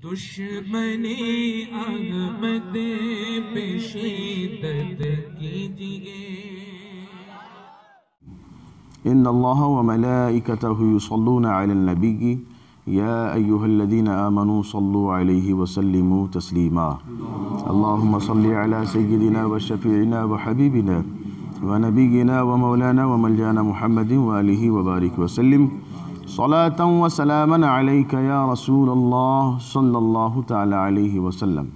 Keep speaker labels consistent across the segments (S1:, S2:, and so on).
S1: دشمنی احمد پہ کیجئے ان الله وملائكته يصلون على النبي يا أيها الذين آمنوا صلوا عليه وسلموا تسليما اللهم صل على سيدنا وشفيعنا وحبيبنا ونبينا ومولانا وملجانا محمد وآله وبارك وسلم सलाता व सलामन अलैक या रसूल अल्लाह सल्लल्लाहु ताला अलैहि वसल्लम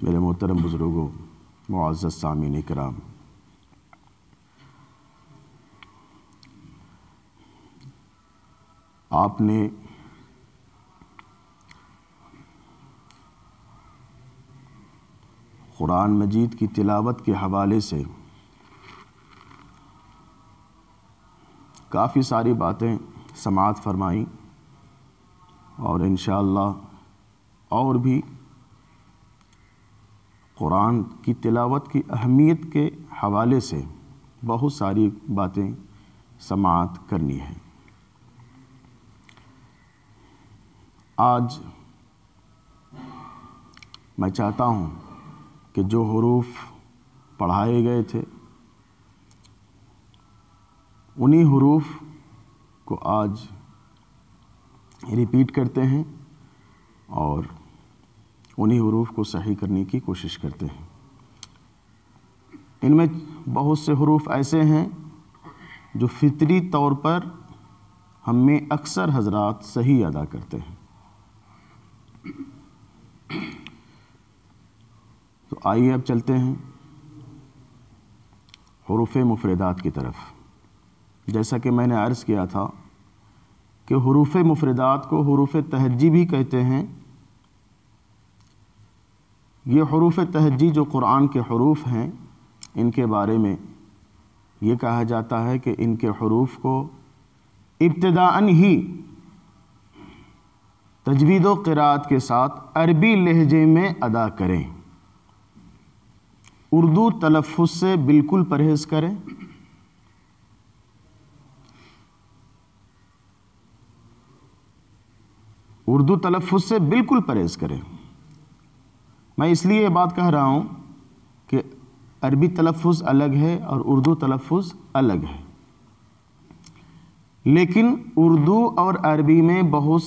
S1: मेरे मोहतरम बुज़ुर्गों मुआज़ सामिन इकराम आपने क़ुरान मजीद की तिलावत के हवाले से काफ़ी सारी बातें समात फरमाई और इन और भी कुरान की तिलावत की अहमियत के हवाले से बहुत सारी बातें समात करनी है आज मैं चाहता हूँ कि जो हरूफ पढ़ाए गए थे उन्हीं हरूफ को आज रिपीट करते हैं और उन्हीं हरूफ को सही करने की कोशिश करते हैं इनमें बहुत से हरूफ ऐसे हैं जो फितरी तौर पर हम में अक्सर हजरात सही अदा करते हैं तो आइए अब चलते हैं हरूफ मुफरदात की तरफ़ जैसा कि मैंने अर्ज़ किया था कि हरूफ मुफरदात को हरूफ तहजी भी कहते हैं ये हरूफ तहजी जो कुरान के हरूफ हैं इनके बारे में ये कहा जाता है कि इनके हरूफ को इब्तदान ही तजवीद क़रात के साथ अरबी लहजे में अदा करें उर्दू तलफ़ से बिल्कुल परहेज़ करें उर्दू तलफ़ से बिल्कुल परहेज़ करें मैं इसलिए ये बात कह रहा हूँ कि अरबी तलफ़ अलग है और उर्दू तलफ़ अलग है लेकिन उर्दू और अरबी में बहुत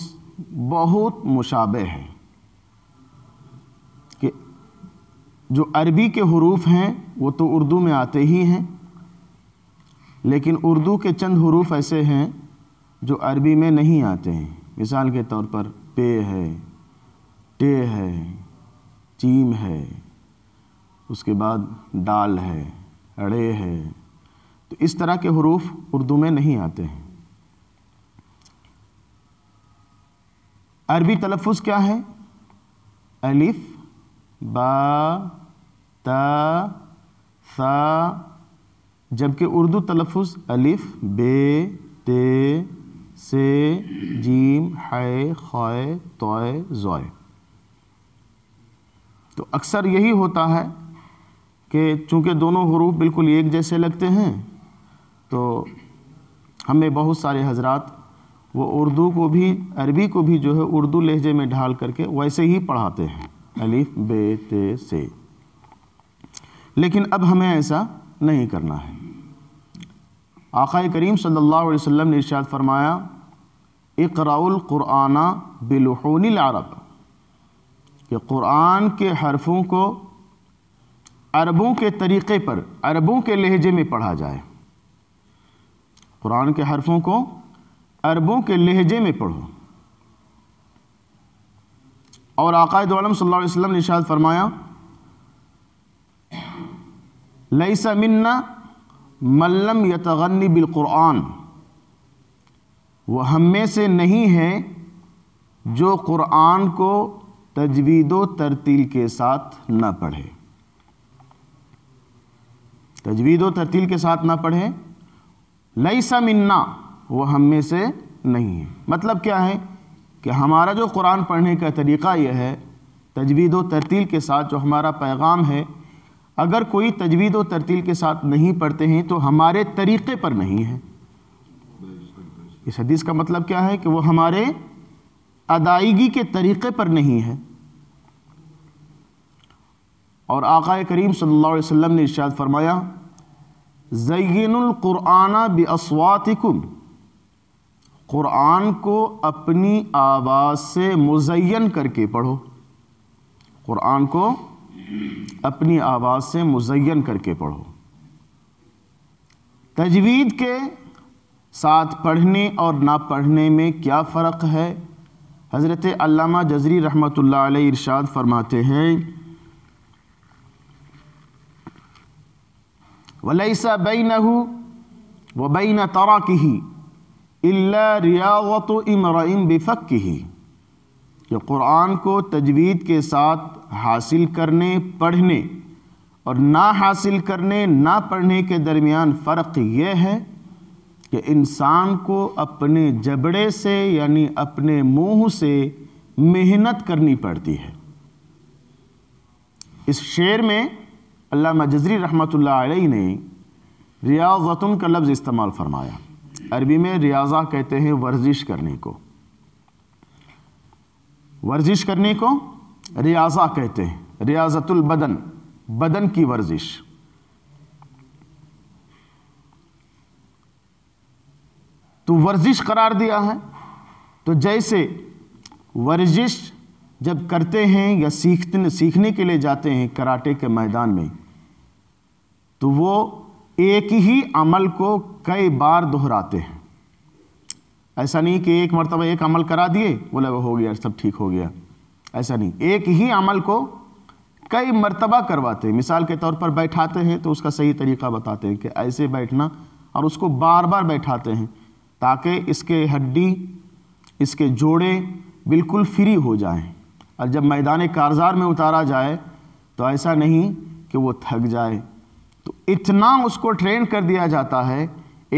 S1: बहुत मुशाबे हैं कि जो अरबी के हरूफ हैं वो तो उर्दू में आते ही हैं लेकिन उर्दू के चंद हरूफ ऐसे हैं जो अरबी में नहीं आते हैं मिसाल के तौर पर पे है टे है चीम है उसके बाद डाल है अड़े है तो इस तरह के हरूफ उर्दू में नहीं आते हैं अरबी तलफ़ क्या है अलिफ बा ता सा जबकि उर्दू तलफ़ अलिफ बे ते से जीम है खाए तोय जोए तो अक्सर यही होता है कि चूँकि दोनों हरूफ बिल्कुल एक जैसे लगते हैं तो हमें बहुत सारे हजरत वो उर्दू को भी अरबी को भी जो है उर्दू लहजे में ढाल करके वैसे ही पढ़ाते हैं अलीफ बे ते से लेकिन अब हमें ऐसा नहीं करना है आक़ा करीम सल्लल्लाहु अलैहि वसल्लम ने इरशाद फरमाया इकराउल क़ुराना अरब कि क़ुरान के हरफों को अरबों के तरीक़े पर अरबों के लहजे में पढ़ा जाए कुरान के हरफों को अरबों के लहजे में पढ़ो और आकाद आलम सल्लल्लाहु अलैहि वसल्लम ने इशाद फरमाया लईसा मिन्ना मल्लम यतगन्नी बिलकुरान वह हम में से नहीं है जो क़ुरान को तजवीद तरतील के साथ ना पढ़े तजवीद तरतील के साथ ना पढ़े लई मिन्ना वह हम में से नहीं है मतलब क्या है कि हमारा जो कुरान पढ़ने का तरीक़ा यह है तजवीद तरतील के साथ जो हमारा पैगाम है अगर कोई तजवीद व तरतील के साथ नहीं पढ़ते हैं तो हमारे तरीक़े पर नहीं है इस हदीस का मतलब क्या है कि वो हमारे अदायगी के तरीक़े पर नहीं है और आकाए करीम सल्लल्लाहु अलैहि वसल्लम ने इर्शाद फरमाया ज़ैनकुराना बसवातिकुम क़ुरान को अपनी आवाज़ से मुजैन करके पढ़ो क़ुरान को अपनी आवाज़ से मुजयन करके पढ़ो तजवीद के साथ पढ़ने और ना पढ़ने में क्या फ़र्क है हज़रत अल्लामा जजरी रहमतुल्लाह इरशाद फरमाते हैं वलैसा बैन व बैन की ही अल्ला रियावत इमरम की ही जो कुरान को तजवीद के साथ हासिल करने पढ़ने और ना हासिल करने ना पढ़ने के दरमियान फ़र्क यह है कि इंसान को अपने जबड़े से यानी अपने मुंह से मेहनत करनी पड़ती है इस शेर में अल्लाह जजरी रहमत ने रियाजतन का लफ्ज़ इस्तेमाल फरमाया अरबी में रियाजा कहते हैं वर्जिश करने को वर्जिश करने को रियाजा कहते हैं रियाजतुल बदन बदन की वर्जिश तो वर्जिश करार दिया है तो जैसे वर्जिश जब करते हैं या सीखते सीखने के लिए जाते हैं कराटे के मैदान में तो वो एक ही अमल को कई बार दोहराते हैं ऐसा नहीं कि एक मरतबा एक अमल करा दिए वो हो गया सब ठीक हो गया ऐसा नहीं एक ही अमल को कई मरतबा करवाते हैं मिसाल के तौर पर बैठाते हैं तो उसका सही तरीका बताते हैं कि ऐसे बैठना और उसको बार बार बैठाते हैं ताकि इसके हड्डी इसके जोड़े बिल्कुल फ्री हो जाएं और जब मैदान कारजार में उतारा जाए तो ऐसा नहीं कि वो थक जाए तो इतना उसको ट्रेन कर दिया जाता है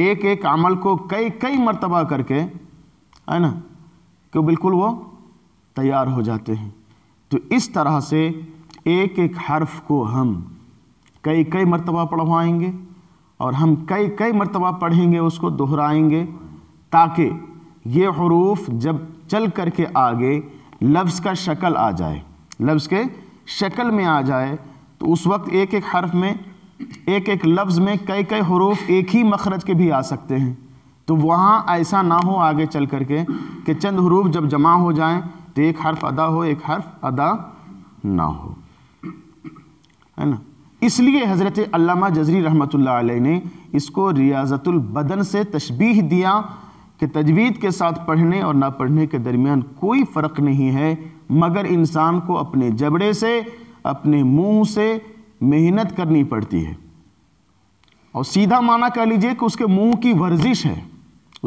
S1: एक एक अमल को कई कई मरतबा करके है ना कि बिल्कुल वो तैयार हो जाते हैं तो इस तरह से एक एक हर्फ को हम कई कई मरतबा पढ़वाएंगे और हम कई कई मरतबा पढ़ेंगे उसको दोहराएंगे ताकि ये हरूफ जब चल कर के आगे लफ्ज़ का शक्ल आ जाए लफ्ज़ के शक्ल में आ जाए तो उस वक्त एक एक हर्फ में एक एक लफ्ज़ में कई कई हरूफ एक ही मखरज के भी आ सकते हैं तो वहाँ ऐसा ना हो आगे चल कर के कि चंद हरूफ जब जमा हो जाएं तो एक हर्फ अदा हो एक हर्फ अदा ना हो है ना इसलिए हज़रत अल्लामा जजरी रहमत ने इसको रियाजतुल बदन से तशबीह दिया कि तजवीद के साथ पढ़ने और ना पढ़ने के दरमियान कोई फ़र्क नहीं है मगर इंसान को अपने जबड़े से अपने मुंह से मेहनत करनी पड़ती है और सीधा माना कह लीजिए कि उसके मुंह की वर्जिश है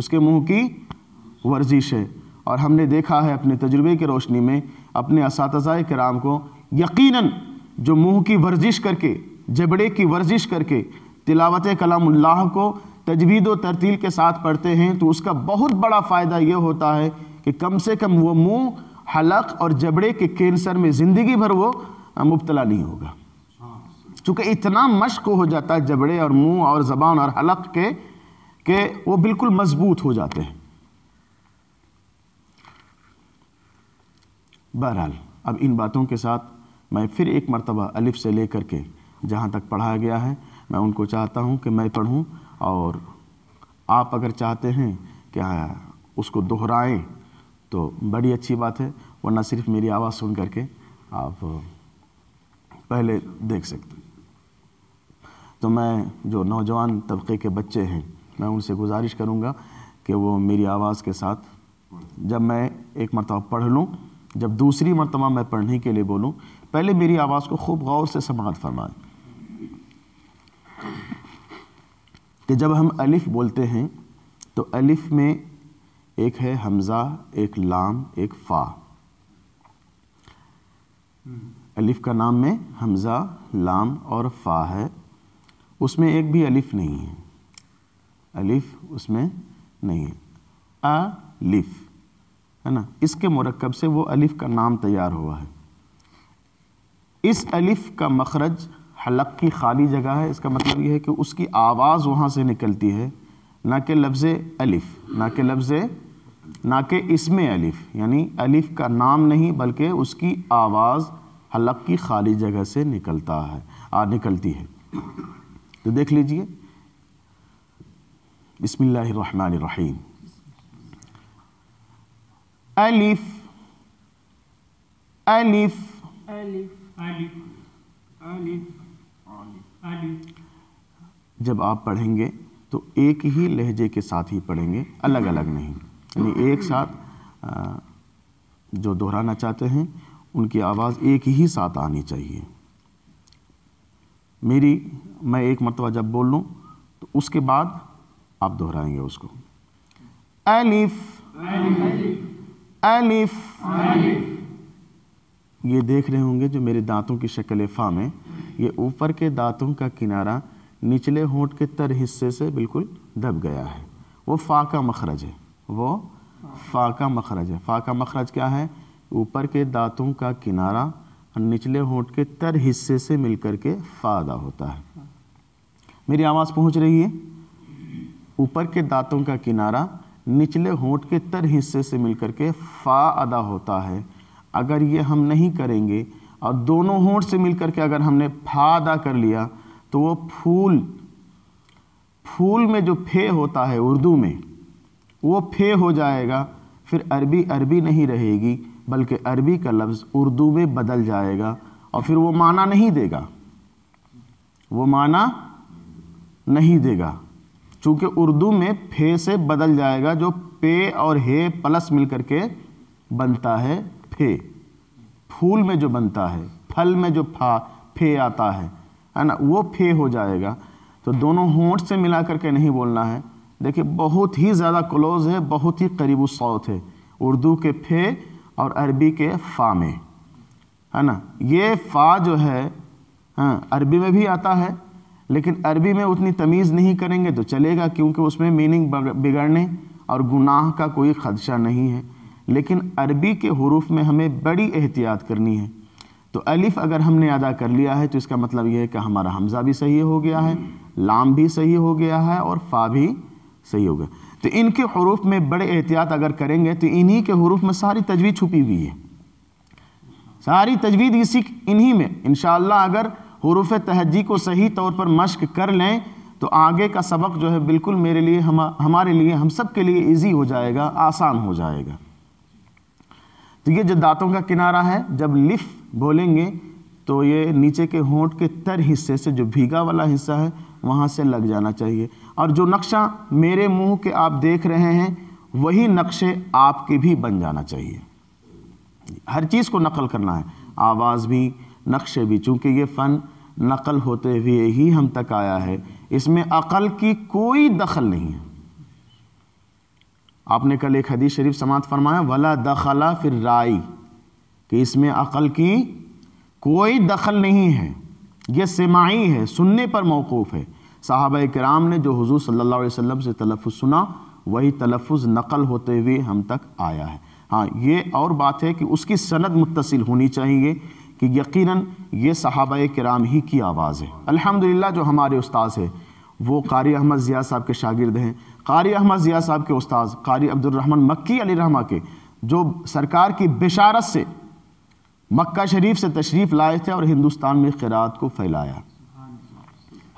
S1: उसके मुंह की वर्जिश है और हमने देखा है अपने तजुर्बे की रोशनी में अपने इस कराम को यकीनन जो मुंह की वर्जिश करके जबड़े की वर्जिश करके तिलावत कलामुल्लाह को तजवीद व तरतील के साथ पढ़ते हैं तो उसका बहुत बड़ा फ़ायदा ये होता है कि कम से कम वो मुंह हलक और जबड़े के कैंसर में ज़िंदगी भर वो मुबतला नहीं होगा चूँकि इतना मश्क हो जाता है जबड़े और मुँह और ज़बान और हलक के कि वो बिल्कुल मजबूत हो जाते हैं बहरहाल अब इन बातों के साथ मैं फिर एक मरतबा अलिफ से ले करके के जहाँ तक पढ़ाया गया है मैं उनको चाहता हूँ कि मैं पढ़ूँ और आप अगर चाहते हैं कि हाँ, उसको दोहराएं तो बड़ी अच्छी बात है वरना सिर्फ मेरी आवाज़ सुन करके आप पहले देख सकते तो मैं जो नौजवान तबके के बच्चे हैं मैं उनसे गुजारिश करूँगा कि वो मेरी आवाज़ के साथ जब मैं एक मरतबा पढ़ लूँ जब दूसरी मरतबा मैं पढ़ने के लिए बोलूँ पहले मेरी आवाज़ को खूब गौर से समात फरमाएं कि जब हम अलिफ़ बोलते हैं तो अलिफ़ में एक है हमज़ा एक लाम एक फ़ा अलिफ़ का नाम में हमज़ा लाम और फ़ा है उसमें एक भी अलिफ़ नहीं है अलिफ़ उसमें नहीं है अलिफ़ है ना इसके मरकब से वो अलिफ़ का नाम तैयार हुआ है इस अलिफ़ का मखरज हलक की खाली जगह है इसका मतलब यह है कि उसकी आवाज़ वहाँ से निकलती है ना कि लफ्ज़ अलिफ़ ना कि लफ्ज़ ना कि इसमें अलिफ़ यानी अलिफ़ का नाम नहीं बल्कि उसकी आवाज़ हलक की खाली जगह से निकलता है आ निकलती है तो देख लीजिए रहीम alif alif alif alif alif जब आप पढ़ेंगे तो एक ही लहजे के साथ ही पढ़ेंगे अलग अलग नहीं यानी एक साथ जो दोहराना चाहते हैं उनकी आवाज़ एक ही साथ आनी चाहिए मेरी मैं एक मरतबा जब बोल लूँ तो उसके बाद आप दोहराएंगे उसको अलिफ, अलिफ, अलिफ अलिफ ये देख रहे होंगे जो मेरे दांतों की शक्ल फा में ये ऊपर के दांतों का किनारा निचले होंठ के तर हिस्से से बिल्कुल दब गया है वो फ़ा का मखरज है वो फ़ा का मखरज है फ़ा का मखरज क्या है ऊपर के दांतों का किनारा निचले होंठ के तर हिस्से से मिलकर के फ़ादा होता है मेरी आवाज़ पहुंच रही है ऊपर के दांतों का किनारा निचले होंठ के तर हिस्से से मिलकर के फ़ा अदा होता है अगर ये हम नहीं करेंगे और दोनों होंठ से मिलकर के अगर हमने फा अदा कर लिया तो वो फूल फूल में जो फे होता है उर्दू में वो फे हो जाएगा फिर अरबी अरबी नहीं रहेगी बल्कि अरबी का लफ्ज़ उर्दू में बदल जाएगा और फिर वो माना नहीं देगा वो माना नहीं देगा चूँकि उर्दू में फे से बदल जाएगा जो पे और हे प्लस मिल के बनता है फे फूल में जो बनता है फल में जो फा फे आता है है ना वो फे हो जाएगा तो दोनों होंठ से मिला करके नहीं बोलना है देखिए बहुत ही ज़्यादा क्लोज है बहुत ही करीब सौत है उर्दू के फे और अरबी के फ़ा में है ना ये फ़ा जो है हाँ अरबी में भी आता है लेकिन अरबी में उतनी तमीज़ नहीं करेंगे तो चलेगा क्योंकि उसमें मीनिंग बिगड़ने और गुनाह का कोई ख़दशा नहीं है लेकिन अरबी के हरूफ में हमें बड़ी एहतियात करनी है तो अलिफ़ अगर हमने अदा कर लिया है तो इसका मतलब यह है कि हमारा हमज़ा भी सही हो गया है लाम भी सही हो गया है और फ़ा भी सही हो गया तो इनके हरूफ में बड़े एहतियात अगर करेंगे तो इन्हीं के हरूफ में सारी तजवीज़ छुपी हुई है सारी तजवीज़ इसी इन्हीं में इन अगर हरूफ तहजी को सही तौर पर मश्क कर लें तो आगे का सबक जो है बिल्कुल मेरे लिए हम हमारे लिए हम सब के लिए ईजी हो जाएगा आसान हो जाएगा तो ये जो दांतों का किनारा है जब लिफ बोलेंगे तो ये नीचे के होंठ के तर हिस्से से जो भीगा वाला हिस्सा है वहाँ से लग जाना चाहिए और जो नक्शा मेरे मुंह के आप देख रहे हैं वही नक्शे आपके भी बन जाना चाहिए हर चीज़ को नकल करना है आवाज़ भी नक्शे भी चूँकि ये फ़न नकल होते हुए ही हम तक आया है इसमें अकल की कोई दखल नहीं है आपने कल एक हदीस शरीफ समात फरमाया वला दखला फिर राई कि इसमें अकल की कोई दखल नहीं है यह सेमाई है सुनने पर मौकूफ़ है साहब कराम ने जो हजूर सल्ला वसम से तलफ़ सुना वही तलफ़ नकल होते हुए हम तक आया है हाँ ये और बात है कि उसकी सनद मुतसिल होनी चाहिए कि यकीनन ये सहाबा कराम ही की आवाज़ है अल्हम्दुलिल्लाह जो हमारे उस्ताद है वो कारी अहमद ज़िया साहब के शागिर्द हैं कारी अहमद ज़िया साहब के उस्ताद कारी अब्दुलरहमान मक्की अली रहमा के जो सरकार की बिशारत से मक्का शरीफ से तशरीफ़ लाए थे और हिंदुस्तान में खरात को फैलाया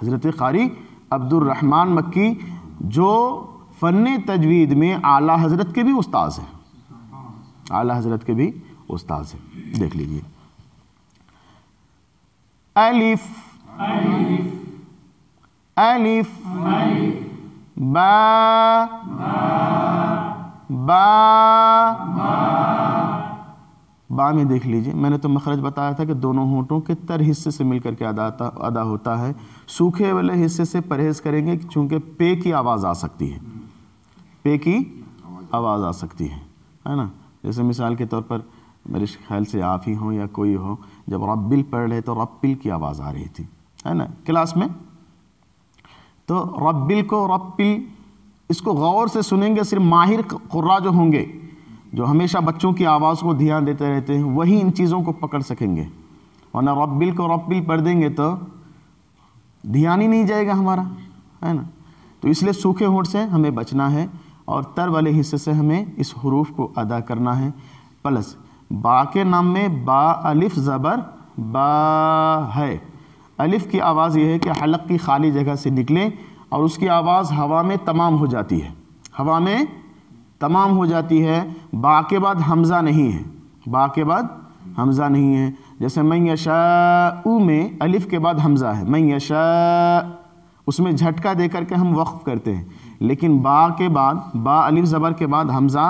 S1: हज़रत कारी अब्दुलरहमान मक्की जो फ़न तजवीद में आला हज़रत के भी उस्ताद हैं आला हज़रत के भी उस्ताद हैं देख लीजिए ألف ألف ألف با बा बा में देख लीजिए मैंने तो मखरज बताया था कि दोनों होठों के तर हिस्से से मिलकर के अदा अदा होता है सूखे वाले हिस्से से परहेज करेंगे क्योंकि पे की आवाज़ आ सकती है पे की आवाज़ आ सकती है है ना जैसे मिसाल के तौर पर मेरे ख्याल से आप ही हों या कोई हो जब रब्बिल पढ़ रहे तो रब्बिल की आवाज़ आ रही थी है ना क्लास में तो रब्बिल को रब्बिल इसको गौर से सुनेंगे सिर्फ माहिर कुर्रा जो होंगे जो हमेशा बच्चों की आवाज़ को ध्यान देते रहते हैं वही इन चीज़ों को पकड़ सकेंगे वरना रब्बिल को रब्बिल पढ़ देंगे तो ध्यान ही नहीं जाएगा हमारा है ना तो इसलिए सूखे होठ से हमें बचना है और तर वाले हिस्से से हमें इस हरूफ को अदा करना है प्लस बा के नाम में बा अलिफ ज़बर बा है अलिफ की आवाज़ यह है कि हलक की खाली जगह से निकले और उसकी आवाज़ हवा में तमाम हो जाती है हवा में तमाम हो जाती है बा के बाद हमज़ा नहीं है बा के बाद हमज़ा नहीं है जैसे मैं यशाऊ में अलिफ के बाद हमज़ा है मैं यशा उसमें झटका दे करके हम वक्फ़ करते हैं लेकिन बा के बाद बा अलिफ ज़बर के बाद हमज़ा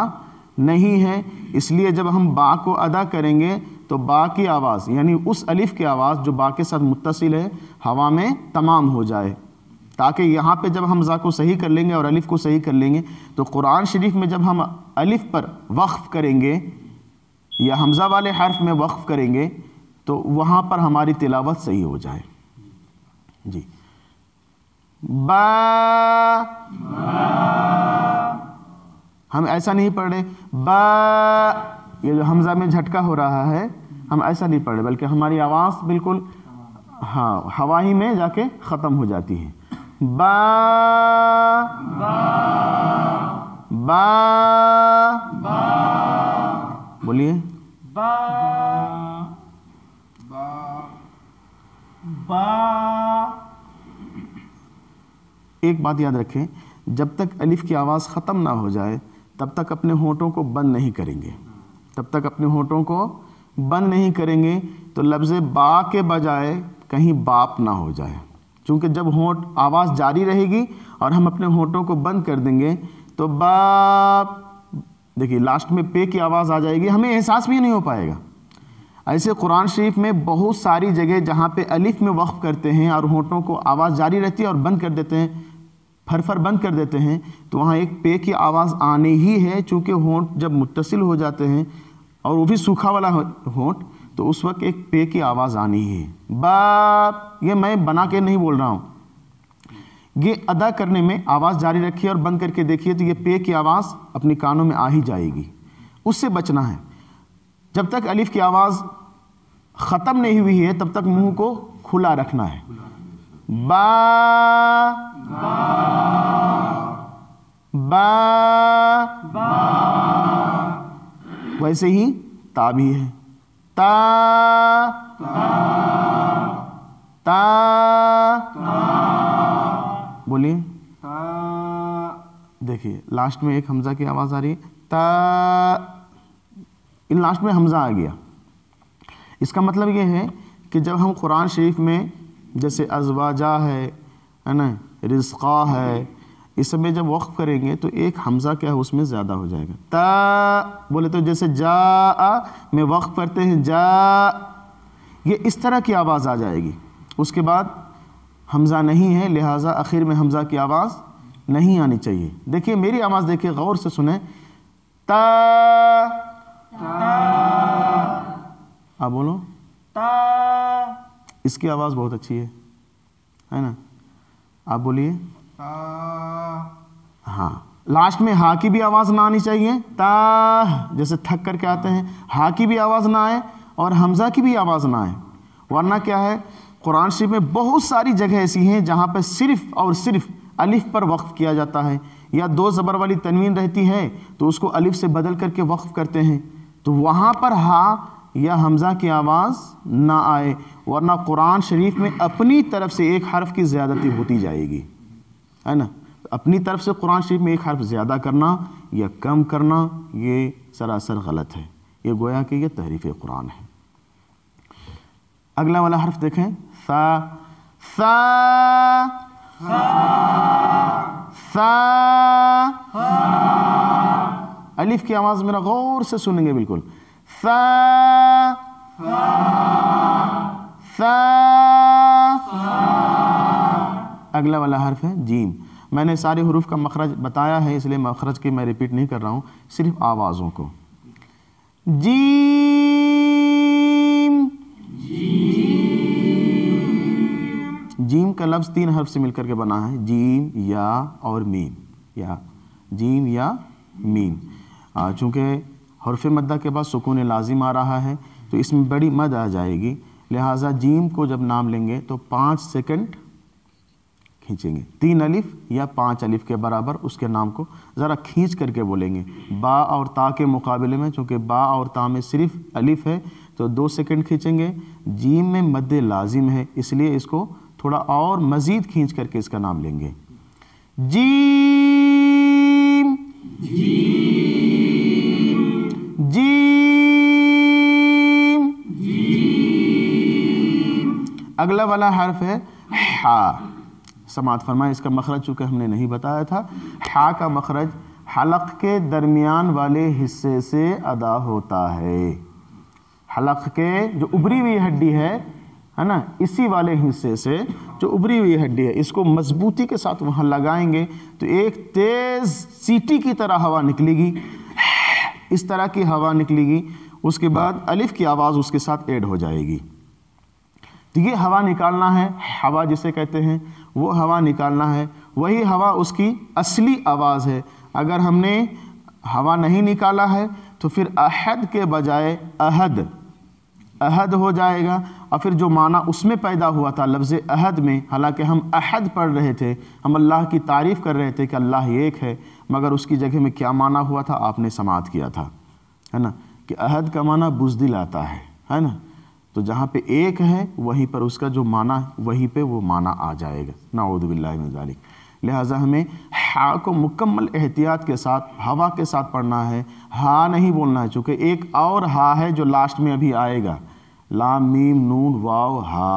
S1: नहीं है इसलिए जब हम बा को अदा करेंगे तो बा की आवाज़ यानी उस अलिफ की आवाज़ जो बा के साथ मुतसिल है हवा में तमाम हो जाए ताकि यहाँ पे जब हम ज़ा को सही कर लेंगे और अलिफ़ को सही कर लेंगे तो कुरान शरीफ में जब हम अलिफ़ पर वक्फ़ करेंगे या हमज़ा वाले हर्फ में वक्फ़ करेंगे तो वहाँ पर हमारी तिलावत सही हो जाए जी बा, बा हम ऐसा नहीं पढ़ रहे बा ये जो हमजा में झटका हो रहा है हम ऐसा नहीं पढ़ रहे बल्कि हमारी आवाज़ बिल्कुल हाँ हवा ही में जाके ख़त्म हो जाती है बा बा बोलिए बा एक बात याद रखें जब तक अलिफ की आवाज़ ख़त्म ना हो जाए तब तक अपने होठों को बंद नहीं करेंगे तब तक अपने होठों को बंद नहीं करेंगे तो लफ्ज़ बा के बजाय कहीं बाप ना हो जाए क्योंकि जब होठ आवाज़ जारी रहेगी और हम अपने होठों को बंद कर देंगे तो बाप देखिए लास्ट में पे की आवाज़ आ जाएगी हमें एहसास भी नहीं हो पाएगा ऐसे कुरान शरीफ में बहुत सारी जगह जहाँ पे अलिफ में वक्फ़ करते हैं और होठों को आवाज़ जारी रहती है और बंद कर देते हैं फरफर बंद कर देते हैं तो वहाँ एक पे की आवाज़ आने ही है चूँकि होंठ जब मुतसिल हो जाते हैं और वो भी सूखा वाला होंठ तो उस वक्त एक पे की आवाज़ आनी ही है बाप ये मैं बना के नहीं बोल रहा हूँ ये अदा करने में आवाज़ जारी रखिए और बंद करके देखिए तो ये पे की आवाज़ अपने कानों में आ ही जाएगी उससे बचना है जब तक अलिफ की आवाज़ ख़त्म नहीं हुई है तब तक मुंह को खुला रखना है बा बा वैसे ही ता भी है ता ता बोलिए देखिए लास्ट में एक हमज़ा की आवाज़ आ रही है ता इन लास्ट में हमज़ा आ गया इसका मतलब यह है कि जब हम कुरान शरीफ में जैसे अजवाजा है है ना रिस्का है इस समय जब वक्फ़ करेंगे तो एक हमज़ा क्या है उसमें ज़्यादा हो जाएगा ता बोले तो जैसे जा आ, में वक्फ़ करते हैं जा ये इस तरह की आवाज़ आ जाएगी उसके बाद हमज़ा नहीं है लिहाजा आखिर में हमज़ा की आवाज़ नहीं आनी चाहिए देखिए मेरी आवाज़ देखिए गौर से सुने ता आप बोलो ता इसकी आवाज़ बहुत अच्छी है है ना आप बोलिए हाँ लास्ट में हा की भी आवाज़ ना आनी चाहिए ता जैसे थक करके आते हैं हा की भी आवाज़ ना आए और हमज़ा की भी आवाज़ ना आए वरना क्या है कुरान शरीफ में बहुत सारी जगह ऐसी हैं जहाँ पर सिर्फ़ और सिर्फ़ अलिफ़ पर वक्फ़ किया जाता है या दो ज़बर वाली तनवीन रहती है तो उसको अलिफ़ से बदल करके वक्फ़ करते हैं तो वहाँ पर हा या हमज़ा की आवाज़ ना आए वरना कुरान शरीफ में अपनी तरफ से एक हर्फ की ज़्यादती होती जाएगी है ना अपनी तरफ से कुरान शरीफ में एक हर्फ ज़्यादा करना या कम करना ये सरासर गलत है ये गोया कि यह तहरीफ़ कुरान है अगला वाला हर्फ देखें सा सा सा सा, अलिफ की आवाज़ मेरा गौर से सुनेंगे बिल्कुल सा सा अगला वाला हर्फ है जीम मैंने सारे हरूफ का मखरज बताया है इसलिए मखरज की मैं रिपीट नहीं कर रहा हूँ सिर्फ आवाज़ों को जीम जीम जीम का लफ्ज़ तीन हर्फ से मिलकर के बना है जीम या और मीम या जीम या मीम चूँकि हरफ मद्दा के बाद सुकून लाजिम आ रहा है तो इसमें बड़ी मद आ जाएगी लिहाजा जीम को जब नाम लेंगे तो पाँच सेकंड खींचेंगे तीन अलिफ या पाँच अलिफ के बराबर उसके नाम को ज़रा खींच करके बोलेंगे बा और ता के मुकाबले में चूँकि बा और ता में सिर्फ अलिफ है तो दो सेकंड खींचेंगे जीम में मद लाजिम है इसलिए इसको थोड़ा और मज़ीद खींच करके इसका नाम लेंगे जीम, जीम। अगला वाला हर्फ है हा समात फरमाए इसका मखरज चूँकि हमने नहीं बताया था हा का मखरज हलक के दरमियान वाले हिस्से से अदा होता है हलक के जो उभरी हुई हड्डी है है ना इसी वाले हिस्से से जो उभरी हुई हड्डी है इसको मजबूती के साथ वहाँ लगाएंगे तो एक तेज़ सीटी की तरह हवा निकलेगी इस तरह की हवा निकलेगी उसके बाद अलिफ की आवाज़ उसके साथ ऐड हो जाएगी तो ये हवा निकालना है हवा जिसे कहते हैं वो हवा निकालना है वही हवा उसकी असली आवाज़ है अगर हमने हवा नहीं निकाला है तो फिर अहद के बजाय अहद अहद हो जाएगा और फिर जो माना उसमें पैदा हुआ था लफ्ज़ अहद में हालांकि हम अहद पढ़ रहे थे हम अल्लाह की तारीफ़ कर रहे थे कि अल्लाह एक है मगर उसकी जगह में क्या माना हुआ था आपने समात किया था है ना कि अहद का माना बुजदिल आता है है ना तो जहाँ पे एक है वहीं पर उसका जो माना वहीं पे वो माना आ जाएगा नाउदबिल्लाजालिक लिहाजा हमें हा को मुकम्मल एहतियात के साथ हवा के साथ पढ़ना है हा नहीं बोलना है चूँकि एक और हा है जो लास्ट में अभी आएगा लाम मीम नून वाव हा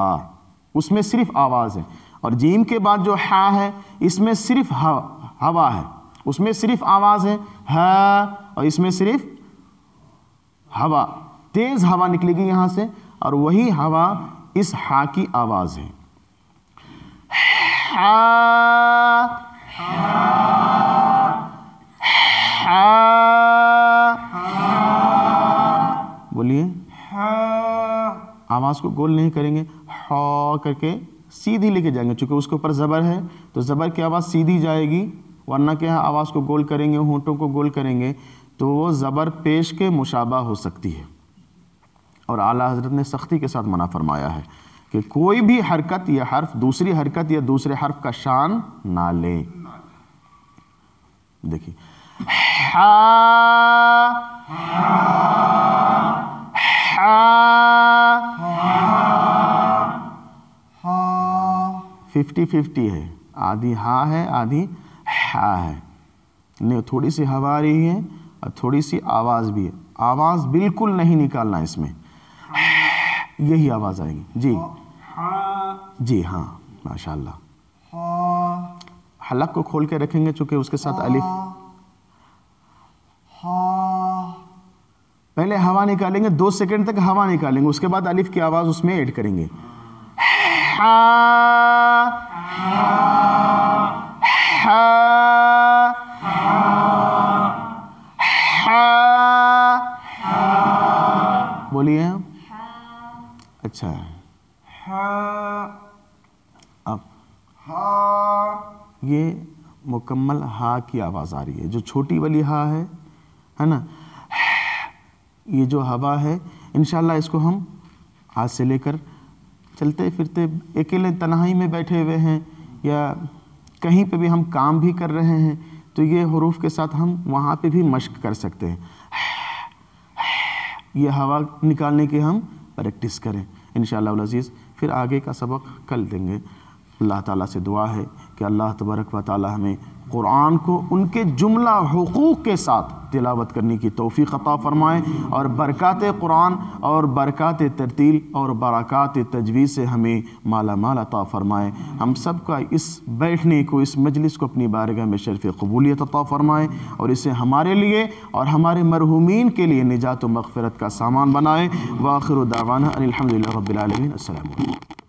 S1: उसमें सिर्फ आवाज़ है और जीम के बाद जो हा है इसमें सिर्फ हवा हवा है उसमें सिर्फ आवाज़ है हा और इसमें सिर्फ हवा तेज़ हवा निकलेगी यहाँ से और वही हवा इस हा की आवाज़ है हा हा बोलिए आवाज़ को गोल नहीं करेंगे हा करके सीधी लेके जाएंगे चूंकि उसके ऊपर ज़बर है तो ज़बर की आवाज़ सीधी जाएगी वरना क्या आवाज़ को गोल करेंगे होंठों को गोल करेंगे तो वो ज़बर पेश के मुशाबा हो सकती है और आला हजरत ने सख्ती के साथ मना फरमाया है कि कोई भी हरकत या हर्फ दूसरी हरकत या दूसरे हर्फ का शान ना ले देखिए हा फिफ्टी फिफ्टी है आधी हा है आधी हा है नहीं थोड़ी सी हवा रही है और थोड़ी सी आवाज़ भी है आवाज़ बिल्कुल नहीं निकालना इसमें यही आवाज़ आएगी जी हाँ। जी हाँ माशाल्लाह हाँ। हलक को खोल के रखेंगे चूंकि उसके साथ हाँ। अलिफ पहले हवा निकालेंगे दो सेकंड तक हवा निकालेंगे उसके बाद अलिफ की आवाज़ उसमें ऐड करेंगे हा हा बोलिए अच्छा हा अब हा ये मुकम्मल हा की आवाज़ आ रही है जो छोटी वाली हा है है ना ये जो हवा है इन इसको हम हाथ से लेकर चलते फिरते अकेले तनाई में बैठे हुए हैं या कहीं पे भी हम काम भी कर रहे हैं तो ये हरूफ के साथ हम वहाँ पे भी मश्क कर सकते हैं ये हवा निकालने की हम प्रैक्टिस करें इन शज़ीज़ फिर आगे का सबक कल देंगे अल्लाह ताला से दुआ है कि अल्लाह तबरक व ताली हमें कुरान को उनके जुमला हकूक़ के साथ तिलावत करने की तोफ़ी अता फ़रमाएँ और बरक़ात कुरान और बरक़ात तरतील और बरक़ात तजवीज़ से हमें माला माल अता फ़रमाएँ हम सब का इस बैठने को इस मजलिस को अपनी बारगाह में शरफ़ कबूलियत अता फ़रमाएँ और इसे हमारे लिए और हमारे मरहूमिन के लिए निजात मकफ़रत मगफ़रत का सामान बनाएँ वाखिर दावाना अलहमदिल्ला रबीआलमिन